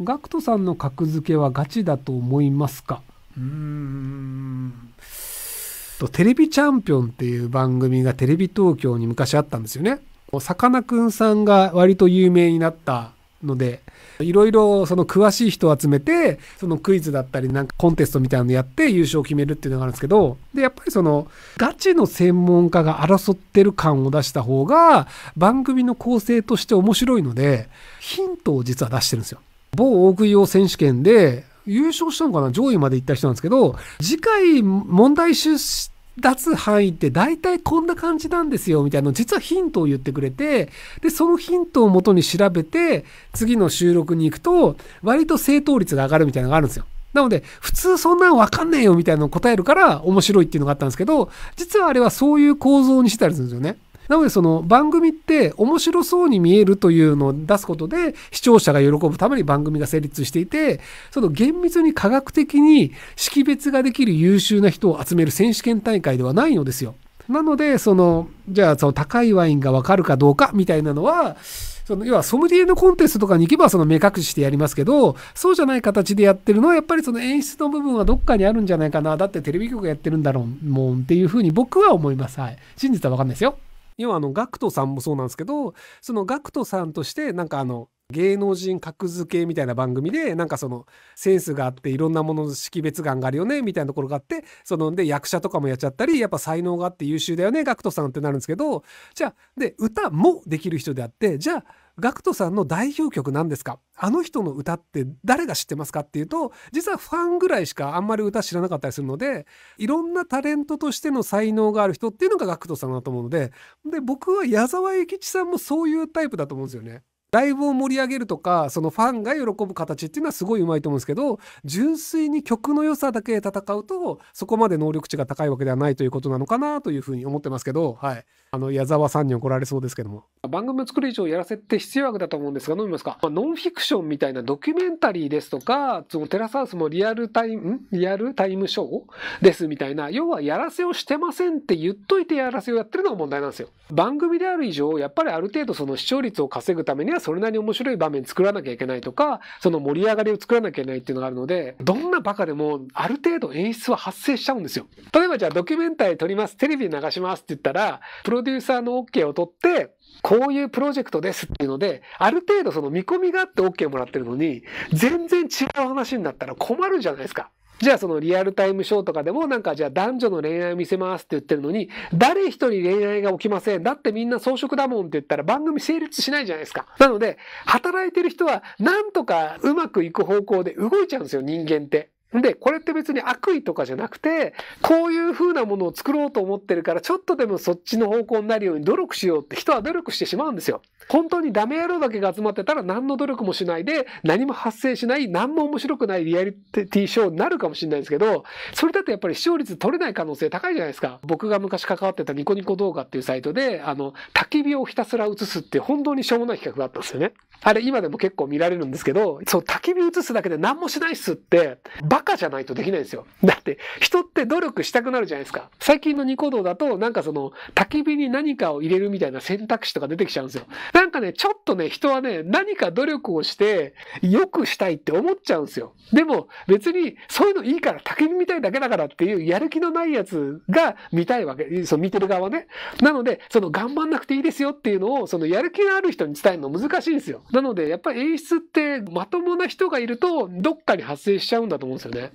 ガクトさんの格付けはガチだと思いますかうーんとテレビチャンピオンっていう番組がテレビ東京に昔あったんですよね。さかなクンさんが割と有名になったので、いろいろその詳しい人を集めて、そのクイズだったりなんかコンテストみたいなのやって優勝を決めるっていうのがあるんですけど、で、やっぱりそのガチの専門家が争ってる感を出した方が番組の構成として面白いので、ヒントを実は出してるんですよ。某大食い王選手権で優勝したのかな上位まで行った人なんですけど、次回問題出脱範囲って大体こんな感じなんですよみたいなの実はヒントを言ってくれてでそのヒントをもとに調べて次の収録に行くと割と正答率が上がるみたいなのがあるんですよ。なので普通そんなんわかんねえよみたいなのを答えるから面白いっていうのがあったんですけど実はあれはそういう構造にしてたりするんですよね。なのでその番組って面白そうに見えるというのを出すことで視聴者が喜ぶために番組が成立していて、その厳密に科学的に識別ができる優秀な人を集める選手権大会ではないのですよ。なので、その、じゃあ、その高いワインがわかるかどうかみたいなのは、その、要はソムリエのコンテストとかに行けばその目隠ししてやりますけど、そうじゃない形でやってるのは、やっぱりその演出の部分はどっかにあるんじゃないかな。だってテレビ局がやってるんだろうもんっていうふうに僕は思います。はい。真実はわかんないですよ。要はあの GACKT さんもそうなんですけどその GACKT さんとしてなんかあの芸能人格付けみたいな番組でなんかそのセンスがあっていろんなものの識別眼があるよねみたいなところがあってそので役者とかもやっちゃったりやっぱ才能があって優秀だよね GACKT さんってなるんですけどじゃあで歌もできる人であってじゃあ GACKT さんの代表曲何ですかあの人の歌って誰が知ってますかっていうと実はファンぐらいしかあんまり歌知らなかったりするのでいろんなタレントとしての才能がある人っていうのが GACKT さんだと思うのでで僕は矢沢永吉さんもそういうタイプだと思うんですよね。ライブを盛り上げるとかそのファンが喜ぶ形っていうのはすごいうまいと思うんですけど純粋に曲の良さだけで戦うとそこまで能力値が高いわけではないということなのかなというふうに思ってますけど、はい、あの矢沢さんに怒られそうですけども番組を作る以上やらせって必要悪だと思うんですが飲みますか、まあ、ノンフィクションみたいなドキュメンタリーですとかそのテラスハウスもリアルタイムリアルタイムショーですみたいな要はやらせをしてませんって言っといてやらせをやってるのが問題なんですよ番組である以上やっぱりある程度その視聴率を稼ぐためにはそれなりに面白い場面作らなきゃいけないとか、その盛り上がりを作らなきゃいけないっていうのがあるので、どんなバカでもある程度演出は発生しちゃうんですよ。例えばじゃあドキュメンタリー撮ります、テレビ流しますって言ったら、プロデューサーの OK を取って、こういうプロジェクトですっていうので、ある程度その見込みがあって OK もらってるのに、全然違う話になったら困るじゃないですか。じゃあそのリアルタイムショーとかでもなんかじゃあ男女の恋愛を見せますって言ってるのに、誰一人恋愛が起きません。だってみんな装飾だもんって言ったら番組成立しないじゃないですか。なので、働いてる人はなんとかうまくいく方向で動いちゃうんですよ、人間って。で、これって別に悪意とかじゃなくて、こういう風なものを作ろうと思ってるから、ちょっとでもそっちの方向になるように努力しようって人は努力してしまうんですよ。本当にダメ野郎だけが集まってたら何の努力もしないで、何も発生しない、何も面白くないリアリティショーになるかもしれないんですけど、それだとやっぱり視聴率取れない可能性高いじゃないですか。僕が昔関わってたニコニコ動画っていうサイトで、あの、焚き火をひたすら映すって本当にしょうもない企画があったんですよね。あれ今でも結構見られるんですけど、そう、焚き火映すだけで何もしないっすって、バカじゃないとできないんですよ。だって、人って努力したくなるじゃないですか。最近のニコ動だと、なんかその、焚き火に何かを入れるみたいな選択肢とか出てきちゃうんですよ。なんかね、ちょっとね、人はね、何か努力をして、良くしたいって思っちゃうんですよ。でも、別に、そういうのいいから、焚き火みたいだけだからっていう、やる気のないやつが見たいわけ。その見てる側ね。なので、その、頑張んなくていいですよっていうのを、その、やる気のある人に伝えるの難しいんですよ。なので、やっぱり演出って、まともな人がいると、どっかに発生しちゃうんだと思うんですよ。ね。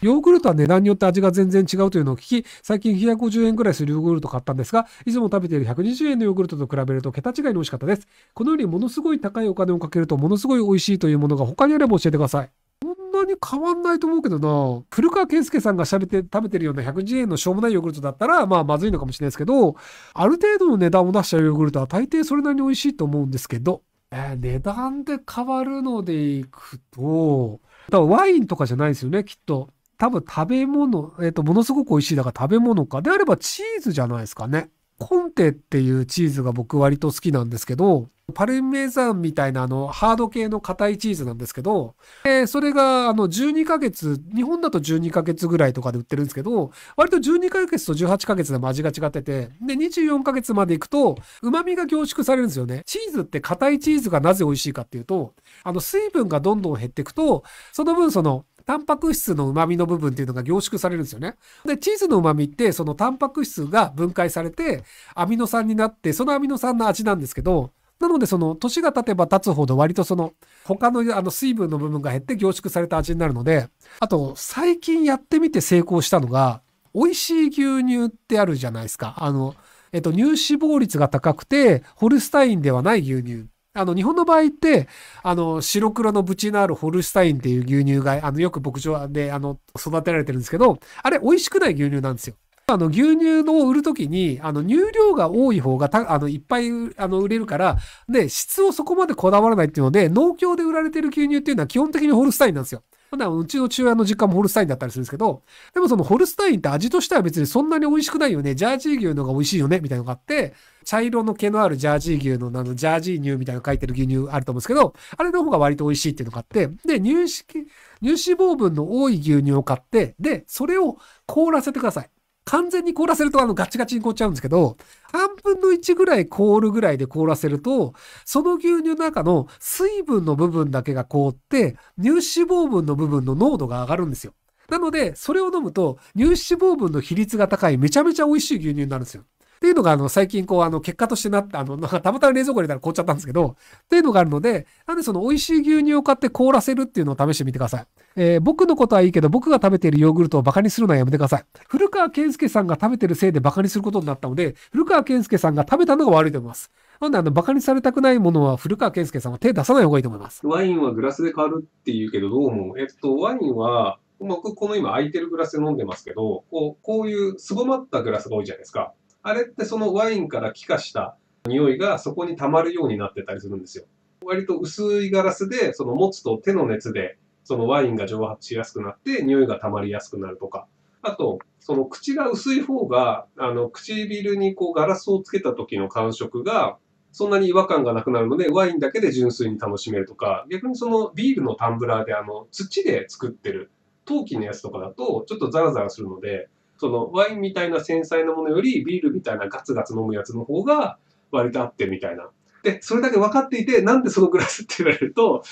ヨーグルトは値段によって味が全然違うというのを聞き、最近1 5 0円くらいするヨーグルト買ったんですが、いつも食べている120円のヨーグルトと比べると桁違いに美味しかったです。このようにものすごい高いお金をかけるとものすごい美味しいというものが他にあれば教えてください。そんなに変わんないと思うけどな。古川健介さんがしべって食べてるような110円のしょうもないヨーグルトだったら、まあまずいのかもしれないですけど、ある程度の値段を出したヨーグルトは大抵それなりに美味しいと思うんですけど、えー、値段で変わるのでいくと、だかワインとかじゃないですよね、きっと。多分食べ物、えっ、ー、と、ものすごく美味しいだから食べ物か。であればチーズじゃないですかね。コンテっていうチーズが僕割と好きなんですけど、パルメザンみたいなあのハード系の硬いチーズなんですけど、えそれがあの12ヶ月、日本だと12ヶ月ぐらいとかで売ってるんですけど、割と12ヶ月と18ヶ月でも味が違ってて、で24ヶ月まで行くと旨味が凝縮されるんですよね。チーズって硬いチーズがなぜ美味しいかっていうと、あの水分がどんどん減っていくと、その分そのタンパク質の旨味の部分っていうのが凝縮されるんですよね。で、チーズの旨味って、そのタンパク質が分解されて、アミノ酸になって、そのアミノ酸の味なんですけど、なので、その、年が経てば経つほど、割とその、他のあの水分の部分が減って凝縮された味になるので、あと、最近やってみて成功したのが、美味しい牛乳ってあるじゃないですか。あの、えっと、乳脂肪率が高くて、ホルスタインではない牛乳。あの、日本の場合って、あの、白黒のブチのあるホルスタインっていう牛乳が、あの、よく牧場で、あの、育てられてるんですけど、あれ、美味しくない牛乳なんですよ。あの、牛乳を売るときに、あの、乳量が多い方がた、あの、いっぱい、あの、売れるから、で、質をそこまでこだわらないっていうので、農協で売られてる牛乳っていうのは基本的にホルスタインなんですよ。普段うちの中親の実家もホルスタインだったりするんですけど、でもそのホルスタインって味としては別にそんなに美味しくないよね。ジャージー牛のが美味しいよね、みたいなのがあって、茶色の毛のあるジャージー牛のあの、ジャージー乳みたいなの書いてる牛乳あると思うんですけど、あれの方が割と美味しいっていうのがあって、で、乳脂、乳脂肪分の多い牛乳を買って、で、それを凍らせてください。完全に凍らせるとあのガチガチに凍っちゃうんですけど、半分の1ぐらい凍るぐらいで凍らせると、その牛乳の中の水分の部分だけが凍って、乳脂肪分の部分の濃度が上がるんですよ。なので、それを飲むと、乳脂肪分の比率が高い、めちゃめちゃ美味しい牛乳になるんですよ。っていうのが、あの、最近、こう、あの、結果としてなった、あの、なんかたまたま冷蔵庫入れたら凍っちゃったんですけど、っていうのがあるので、なんでその美味しい牛乳を買って凍らせるっていうのを試してみてください。えー、僕のことはいいけど、僕が食べているヨーグルトをバカにするのはやめてください。古川健介さんが食べてるせいでバカにすることになったので、古川健介さんが食べたのが悪いと思います。なんで、あの、馬鹿にされたくないものは、古川健介さんは手出さない方がいいと思います。ワインはグラスで変わるっていうけど、どうも、えっと、ワインは、僕、この今空いてるグラスで飲んでますけど、こう、こういう凄まったグラスが多いじゃないですか。あれってそのワインから気化した匂いがそこに溜まるようになってたりするんですよ。割と薄いガラスで、その持つと手の熱で、そのワインが蒸発しやすくなって、匂いが溜まりやすくなるとか。あと、その口が薄い方が、あの、唇にこうガラスをつけた時の感触が、そんなに違和感がなくなるので、ワインだけで純粋に楽しめるとか、逆にそのビールのタンブラーで、あの、土で作ってる陶器のやつとかだと、ちょっとザラザラするので、そのワインみたいな繊細なものよりビールみたいなガツガツ飲むやつの方が割と合ってみたいな。で、それだけ分かっていて、なんでそのグラスって言われると、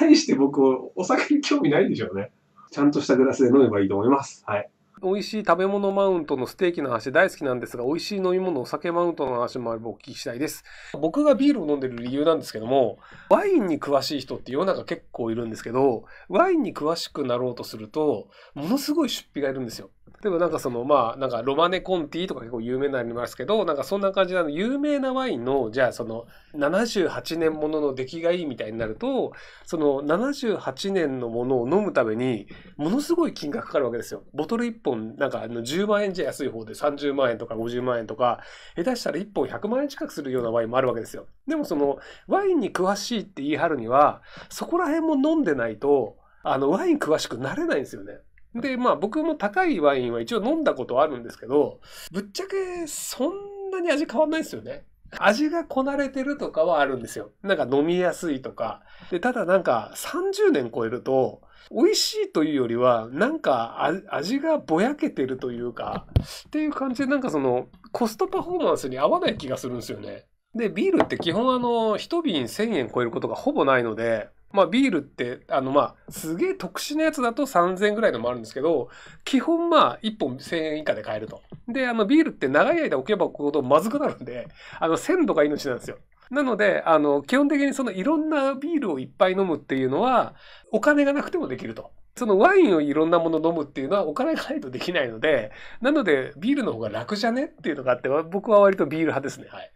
大して僕、お酒に興味ないんでしょうね。ちゃんとしたグラスで飲めばいいと思います。はい。美味しい食べ物マウントのステーキの話大好きなんですが、美味しい飲み物、お酒マウントの話もあればお聞きしたいです。僕がビールを飲んでる理由なんですけども、ワインに詳しい人って世の中結構いるんですけど、ワインに詳しくなろうとすると、ものすごい出費がいるんですよ。例えばなんかそのまあなんかロマネコンティとか結構有名になりますけどなんかそんな感じの有名なワインのじゃあその78年ものの出来がいいみたいになるとその78年のものを飲むためにものすごい金額かかるわけですよ。ボトル1本本、なんかあの10万円じゃ安い方で30万円とか50万円とか、下手したら1本100万円近くするようなワインもあるわけですよ。でもその、ワインに詳しいって言い張るには、そこら辺も飲んでないと、あの、ワイン詳しくなれないんですよね。で、まあ僕も高いワインは一応飲んだことあるんですけど、ぶっちゃけそんなに味変わんないですよね。味がこなれてるとかはあるんですよ。なんか飲みやすいとか。で、ただなんか30年超えると、美味しいというよりは、なんか味がぼやけてるというか、っていう感じで、なんかその、コストパフォーマンスに合わない気がするんですよね。で、ビールって基本あの、一瓶1000円超えることがほぼないので、まあビールって、あのまあ、すげえ特殊なやつだと3000円ぐらいのもあるんですけど、基本まあ1本1000円以下で買えると。で、あのビールって長い間置けば置くほどまずくなるんで、あの鮮度が命なんですよ。なので、あの、基本的にそのいろんなビールをいっぱい飲むっていうのは、お金がなくてもできると。そのワインをいろんなもの飲むっていうのはお金がないとできないので、なのでビールの方が楽じゃねっていうのがあって、僕は割とビール派ですね。はい。